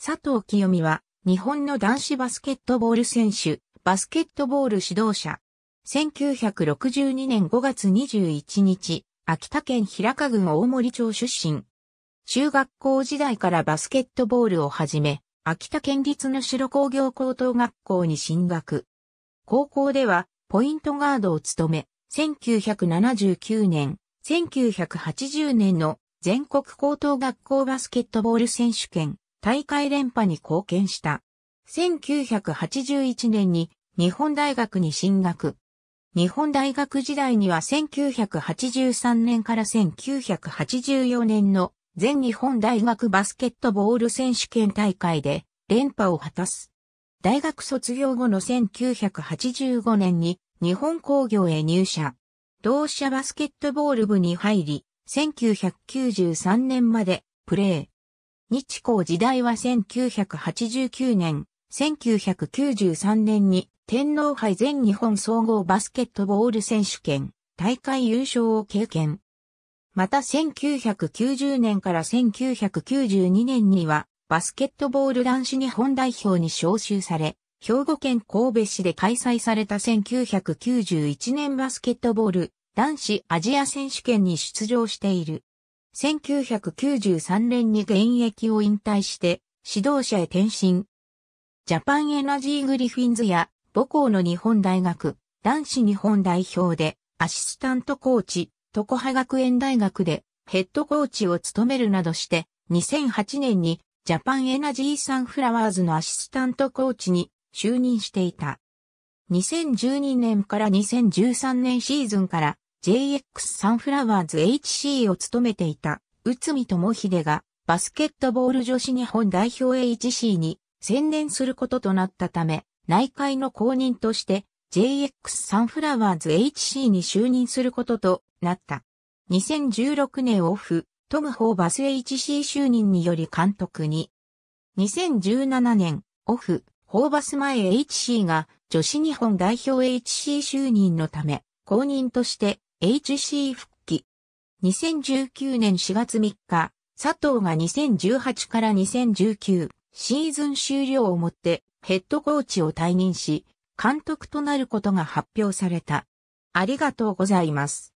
佐藤清美は、日本の男子バスケットボール選手、バスケットボール指導者。1962年5月21日、秋田県平賀郡大森町出身。中学校時代からバスケットボールを始め、秋田県立の城工業高等学校に進学。高校では、ポイントガードを務め、1979年、1980年の全国高等学校バスケットボール選手権、大会連覇に貢献した。1981年に日本大学に進学。日本大学時代には1983年から1984年の全日本大学バスケットボール選手権大会で連覇を果たす。大学卒業後の1985年に日本工業へ入社。同社バスケットボール部に入り、1993年までプレー。日光時代は1989年、1993年に天皇杯全日本総合バスケットボール選手権大会優勝を経験。また1990年から1992年にはバスケットボール男子日本代表に招集され、兵庫県神戸市で開催された1991年バスケットボール男子アジア選手権に出場している。1993年に現役を引退して指導者へ転身。ジャパンエナジーグリフィンズや母校の日本大学、男子日本代表でアシスタントコーチ、コハ学園大学でヘッドコーチを務めるなどして、2008年にジャパンエナジーサンフラワーズのアシスタントコーチに就任していた。2012年から2013年シーズンから JX サンフラワーズ HC を務めていた、内海智秀が、バスケットボール女子日本代表 HC に専念することとなったため、内会の公認として JX サンフラワーズ HC に就任することとなった。2016年オフ、トム・ホーバス HC 就任により監督に。2017年オフ、ホーバス前 HC が女子日本代表 HC 就任のため、公認として HC 復帰。2019年4月3日、佐藤が2018から2019シーズン終了をもってヘッドコーチを退任し、監督となることが発表された。ありがとうございます。